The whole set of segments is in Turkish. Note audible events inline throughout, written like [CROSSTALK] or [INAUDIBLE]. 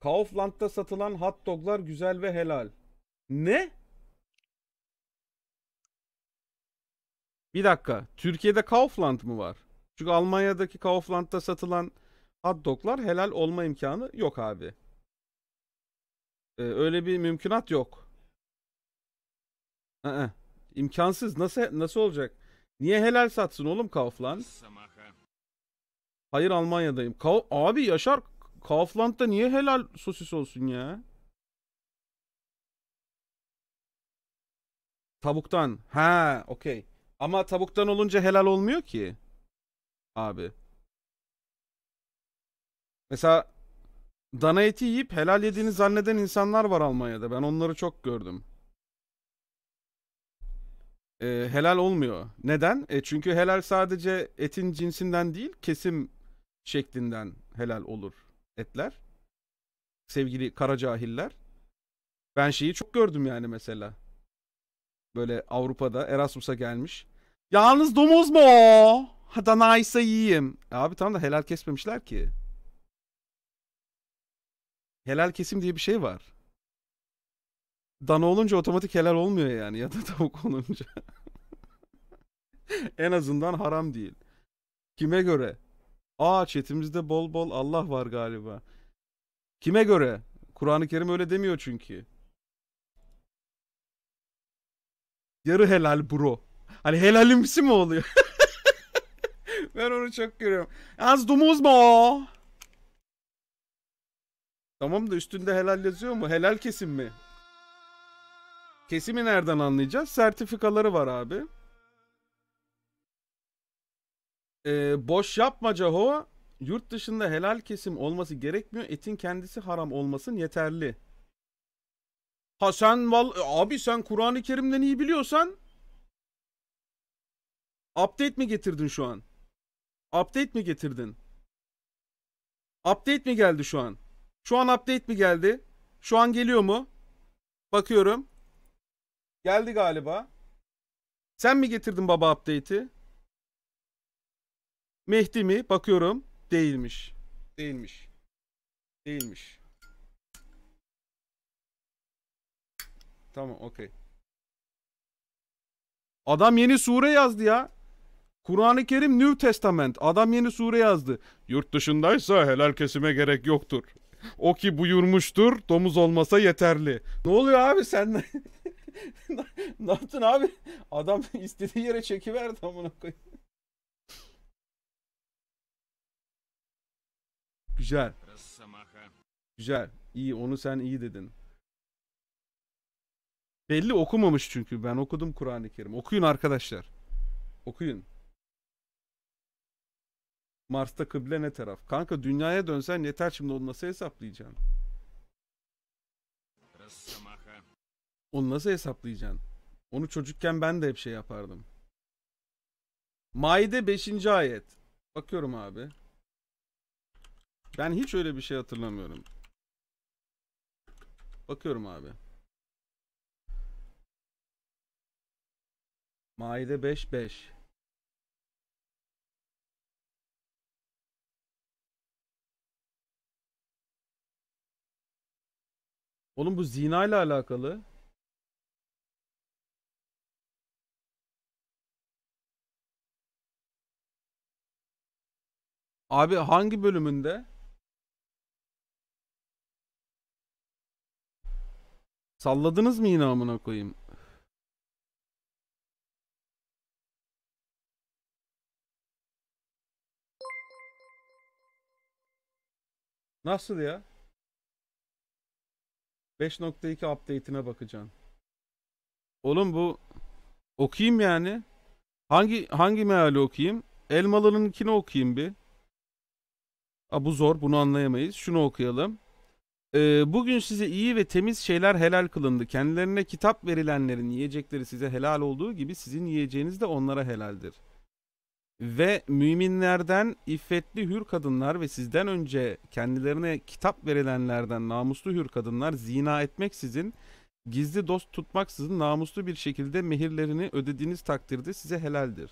Kaufland'da satılan hot doglar güzel ve helal. Ne? Bir dakika. Türkiye'de Kaufland mı var? Çünkü Almanya'daki Kaufland'da satılan hot doglar helal olma imkanı yok abi. Ee, öyle bir mümkünat yok. Ee, imkansız. Nasıl nasıl olacak? Niye helal satsın oğlum Kaufland? Hayır Almanya'dayım. Ka abi Yaşar Kaufland'da niye helal sosis olsun ya? Tavuktan. Ha, okey. Ama tavuktan olunca helal olmuyor ki. Abi. Mesela dana eti yiyip helal yediğini zanneden insanlar var Almanya'da. Ben onları çok gördüm. Ee, helal olmuyor. Neden? E, çünkü helal sadece etin cinsinden değil, kesim şeklinden helal olur etler. Sevgili kara cahiller. Ben şeyi çok gördüm yani mesela. Böyle Avrupa'da Erasmus'a gelmiş. Yalnız domuz mu o? Danaysa yiyeyim. E abi tamam da helal kesmemişler ki. Helal kesim diye bir şey var. Dana olunca otomatik helal olmuyor yani ya da [LAUGHS] tavuk olunca. en azından haram değil. Kime göre? Aa çetimizde bol bol Allah var galiba. Kime göre? Kur'an-ı Kerim öyle demiyor çünkü. Yarı helal bro. Hani helalimsi mi oluyor? [LAUGHS] ben onu çok görüyorum. Az domuz mu? Tamam da üstünde helal yazıyor mu? Helal kesim mi? Kesimi nereden anlayacağız? Sertifikaları var abi. Ee, boş yapma ho. Yurt dışında helal kesim olması gerekmiyor. Etin kendisi haram olmasın yeterli. Ha sen val abi sen Kur'an-ı Kerim'den iyi biliyorsan update mi getirdin şu an? Update mi getirdin? Update mi geldi şu an? Şu an update mi geldi? Şu an geliyor mu? Bakıyorum. Geldi galiba. Sen mi getirdin baba update'i? Mehdi mi? Bakıyorum. Değilmiş. Değilmiş. Değilmiş. Tamam okey. Adam yeni sure yazdı ya. Kur'an-ı Kerim New Testament. Adam yeni sure yazdı. Yurt dışındaysa helal kesime gerek yoktur. O ki buyurmuştur domuz olmasa yeterli. Ne oluyor abi sen? [LAUGHS] ne yaptın abi? Adam istediği yere çekiverdi amına koyayım. Güzel. Güzel. İyi onu sen iyi dedin. Belli okumamış çünkü. Ben okudum Kur'an-ı Kerim. Okuyun arkadaşlar. Okuyun. Mars'ta kıble ne taraf? Kanka dünyaya dönsen yeter şimdi onu nasıl hesaplayacaksın? Onu nasıl hesaplayacaksın? Onu çocukken ben de hep şey yapardım. Maide 5. ayet. Bakıyorum abi. Ben hiç öyle bir şey hatırlamıyorum. Bakıyorum abi. Maide 5-5. Oğlum bu zina ile alakalı. Abi hangi bölümünde? Salladınız mı yine amına koyayım? Nasıl ya? 5.2 update'ine bakacağım. Oğlum bu okuyayım yani. Hangi hangi meali okuyayım? Elmalı'nınkini okuyayım bir. A bu zor, bunu anlayamayız. Şunu okuyalım. Ee, bugün size iyi ve temiz şeyler helal kılındı. Kendilerine kitap verilenlerin yiyecekleri size helal olduğu gibi sizin yiyeceğiniz de onlara helaldir. Ve müminlerden iffetli hür kadınlar ve sizden önce kendilerine kitap verilenlerden namuslu hür kadınlar zina etmeksizin gizli dost tutmaksızın namuslu bir şekilde mehirlerini ödediğiniz takdirde size helaldir.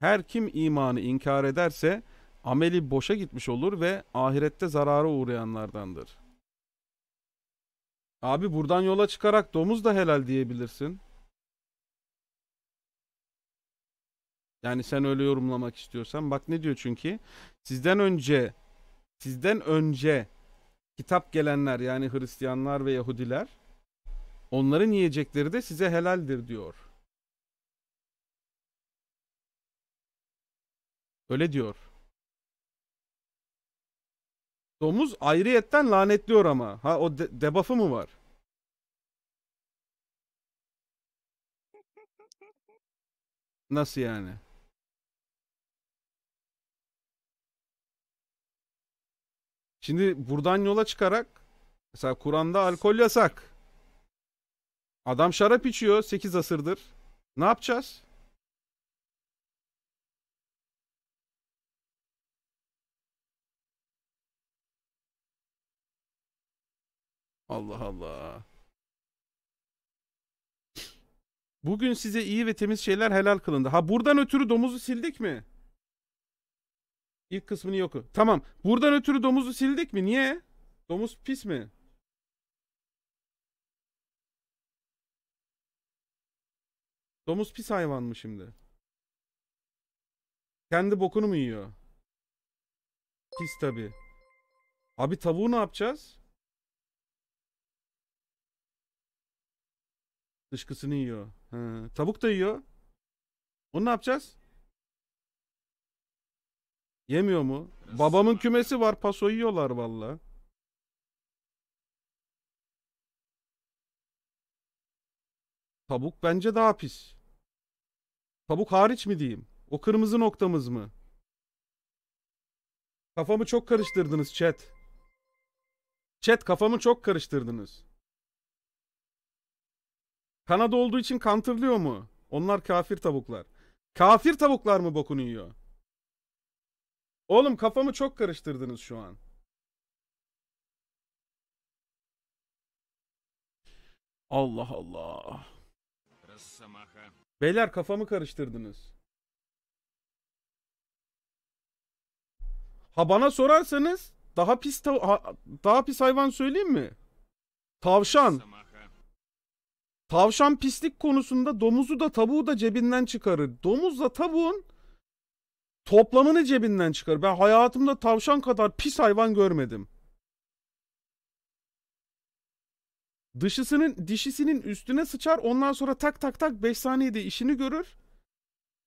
Her kim imanı inkar ederse ameli boşa gitmiş olur ve ahirette zarara uğrayanlardandır.'' Abi buradan yola çıkarak domuz da helal diyebilirsin. Yani sen öyle yorumlamak istiyorsan bak ne diyor çünkü sizden önce sizden önce kitap gelenler yani Hristiyanlar ve Yahudiler onların yiyecekleri de size helaldir diyor. Öyle diyor. Domuz ayrıyetten lanetliyor ama. Ha o de debuff'ı mı var? Nasıl yani? Şimdi buradan yola çıkarak mesela Kur'an'da alkol yasak. Adam şarap içiyor 8 asırdır. Ne yapacağız? Allah Allah. Bugün size iyi ve temiz şeyler helal kılındı. Ha buradan ötürü domuzu sildik mi? İlk kısmını yoku. Tamam. Buradan ötürü domuzu sildik mi? Niye? Domuz pis mi? Domuz pis hayvan mı şimdi? Kendi bokunu mu yiyor? Pis tabi. Abi tavuğu ne yapacağız? Dışkısını yiyor. Ha, tavuk da yiyor. Onu ne yapacağız? Yemiyor mu? Babamın kümesi var. Paso yiyorlar valla. Tavuk bence daha pis. Tavuk hariç mi diyeyim? O kırmızı noktamız mı? Kafamı çok karıştırdınız chat. Chat kafamı çok karıştırdınız. Kanada olduğu için kantırlıyor mu? Onlar kafir tavuklar. Kafir tavuklar mı bokunu yiyor? Oğlum kafamı çok karıştırdınız şu an. Allah Allah. Beyler kafamı karıştırdınız. Ha bana sorarsanız daha pis daha pis hayvan söyleyeyim mi? Tavşan. Tavşan pislik konusunda domuzu da tavuğu da cebinden çıkarır. Domuzla tavuğun toplamını cebinden çıkar. Ben hayatımda tavşan kadar pis hayvan görmedim. Dışısının, dişisinin üstüne sıçar ondan sonra tak tak tak 5 saniyede işini görür.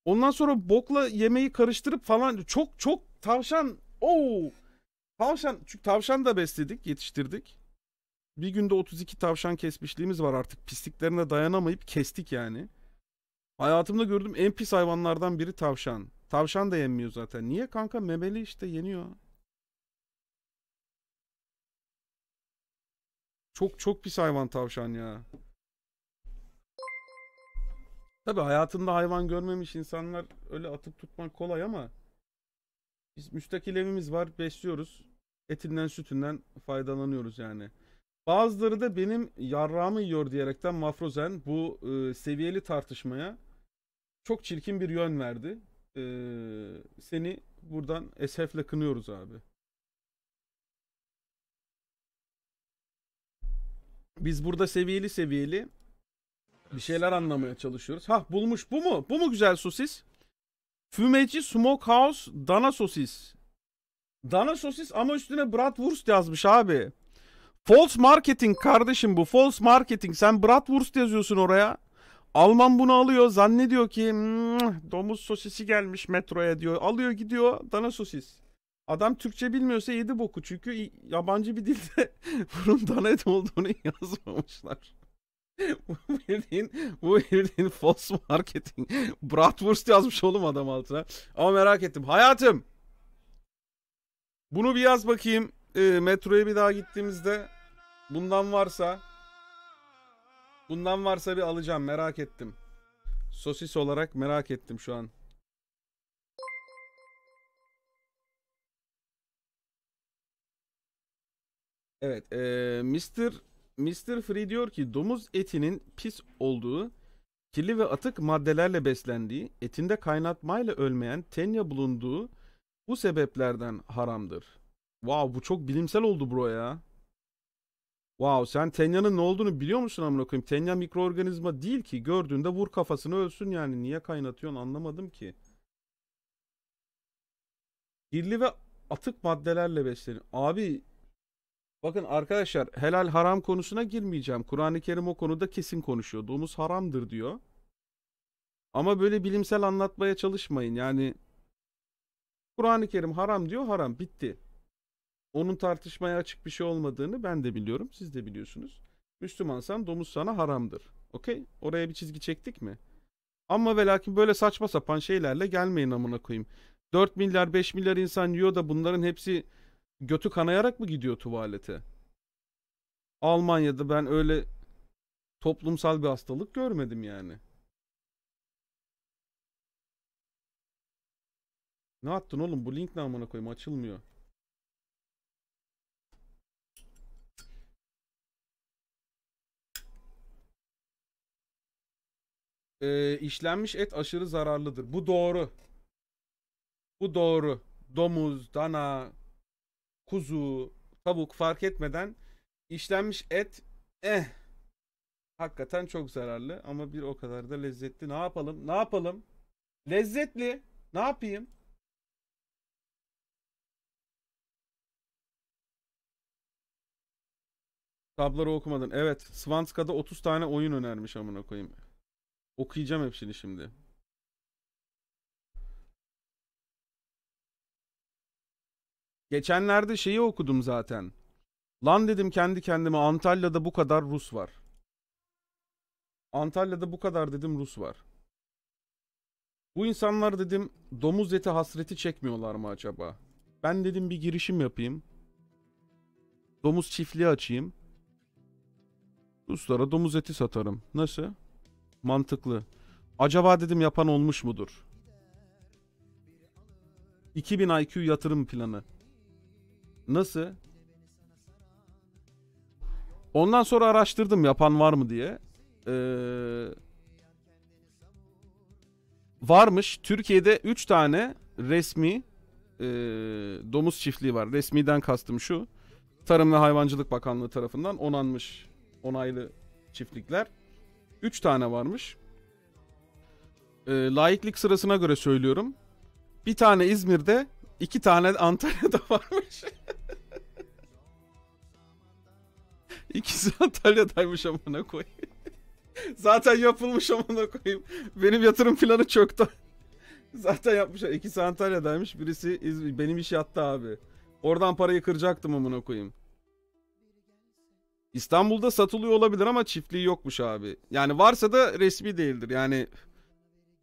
Ondan sonra bokla yemeği karıştırıp falan çok çok tavşan. o Tavşan çünkü tavşan da besledik, yetiştirdik bir günde 32 tavşan kesmişliğimiz var artık. Pisliklerine dayanamayıp kestik yani. Hayatımda gördüm en pis hayvanlardan biri tavşan. Tavşan da yenmiyor zaten. Niye kanka? Memeli işte yeniyor. Çok çok pis hayvan tavşan ya. Tabi hayatında hayvan görmemiş insanlar öyle atıp tutmak kolay ama biz müstakil evimiz var besliyoruz. Etinden sütünden faydalanıyoruz yani. Bazıları da benim yarrağımı yiyor diyerekten Mafrozen bu e, seviyeli tartışmaya çok çirkin bir yön verdi. E, seni buradan esefle kınıyoruz abi. Biz burada seviyeli seviyeli bir şeyler anlamaya çalışıyoruz. Hah bulmuş bu mu? Bu mu güzel sosis? Fümeci Smokehouse Dana Sosis. Dana Sosis ama üstüne Bratwurst yazmış abi. False marketing kardeşim bu. False marketing. Sen bratwurst yazıyorsun oraya. Alman bunu alıyor. Zannediyor ki domuz sosisi gelmiş metroya diyor. Alıyor gidiyor dana sosis. Adam Türkçe bilmiyorsa yedi boku. Çünkü yabancı bir dilde [LAUGHS] bunun dana et olduğunu [LAUGHS] yazmamışlar. bu herifin, bu herifin false marketing. [LAUGHS] Bratwurst yazmış oğlum adam altına. Ama merak ettim. Hayatım. Bunu bir yaz bakayım. E, metroya bir daha gittiğimizde Bundan varsa Bundan varsa bir alacağım merak ettim. Sosis olarak merak ettim şu an. Evet, ee, Mr. Mr. Free diyor ki domuz etinin pis olduğu, kirli ve atık maddelerle beslendiği, etinde kaynatmayla ölmeyen tenya bulunduğu bu sebeplerden haramdır. Wow bu çok bilimsel oldu bro ya. Wow sen Tenya'nın ne olduğunu biliyor musun amına koyayım? Tenya mikroorganizma değil ki. Gördüğünde vur kafasını ölsün yani. Niye kaynatıyorsun anlamadım ki. Kirli ve atık maddelerle beslenir. Abi bakın arkadaşlar helal haram konusuna girmeyeceğim. Kur'an-ı Kerim o konuda kesin konuşuyor. Domuz haramdır diyor. Ama böyle bilimsel anlatmaya çalışmayın. Yani Kur'an-ı Kerim haram diyor haram bitti onun tartışmaya açık bir şey olmadığını ben de biliyorum. Siz de biliyorsunuz. Müslümansan domuz sana haramdır. Okey? Oraya bir çizgi çektik mi? Ama ve lakin böyle saçma sapan şeylerle gelmeyin amına koyayım. 4 milyar 5 milyar insan yiyor da bunların hepsi götü kanayarak mı gidiyor tuvalete? Almanya'da ben öyle toplumsal bir hastalık görmedim yani. Ne attın oğlum? Bu link ne amına koyayım açılmıyor. e, işlenmiş et aşırı zararlıdır. Bu doğru. Bu doğru. Domuz, dana, kuzu, tavuk fark etmeden işlenmiş et eh hakikaten çok zararlı ama bir o kadar da lezzetli. Ne yapalım? Ne yapalım? Lezzetli. Ne yapayım? Tabları okumadın. Evet. Svanska'da 30 tane oyun önermiş amına koyayım. Okuyacağım hepsini şimdi. Geçenlerde şeyi okudum zaten. Lan dedim kendi kendime Antalya'da bu kadar Rus var. Antalya'da bu kadar dedim Rus var. Bu insanlar dedim domuz eti hasreti çekmiyorlar mı acaba? Ben dedim bir girişim yapayım. Domuz çiftliği açayım. Ruslara domuz eti satarım. Nasıl? Mantıklı. Acaba dedim yapan olmuş mudur? 2000 IQ yatırım planı. Nasıl? Ondan sonra araştırdım yapan var mı diye. Ee, varmış. Türkiye'de 3 tane resmi e, domuz çiftliği var. Resmiden kastım şu. Tarım ve Hayvancılık Bakanlığı tarafından onanmış onaylı çiftlikler. 3 tane varmış. E, laiklik sırasına göre söylüyorum. Bir tane İzmir'de, iki tane Antalya'da [LAUGHS] varmış. İkisi Antalya'daymış amına koy. Zaten yapılmış amına koyayım. Benim yatırım planı çöktü. Zaten yapmışlar. İkisi Antalya'daymış. Birisi İzmir. Benim iş yattı abi. Oradan parayı kıracaktım amına koyayım. İstanbul'da satılıyor olabilir ama çiftliği yokmuş abi. Yani varsa da resmi değildir. Yani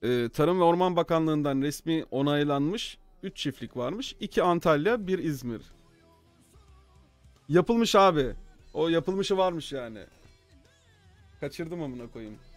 e, Tarım ve Orman Bakanlığı'ndan resmi onaylanmış 3 çiftlik varmış. 2 Antalya, 1 İzmir. Yapılmış abi. O yapılmışı varmış yani. Kaçırdım amına koyayım.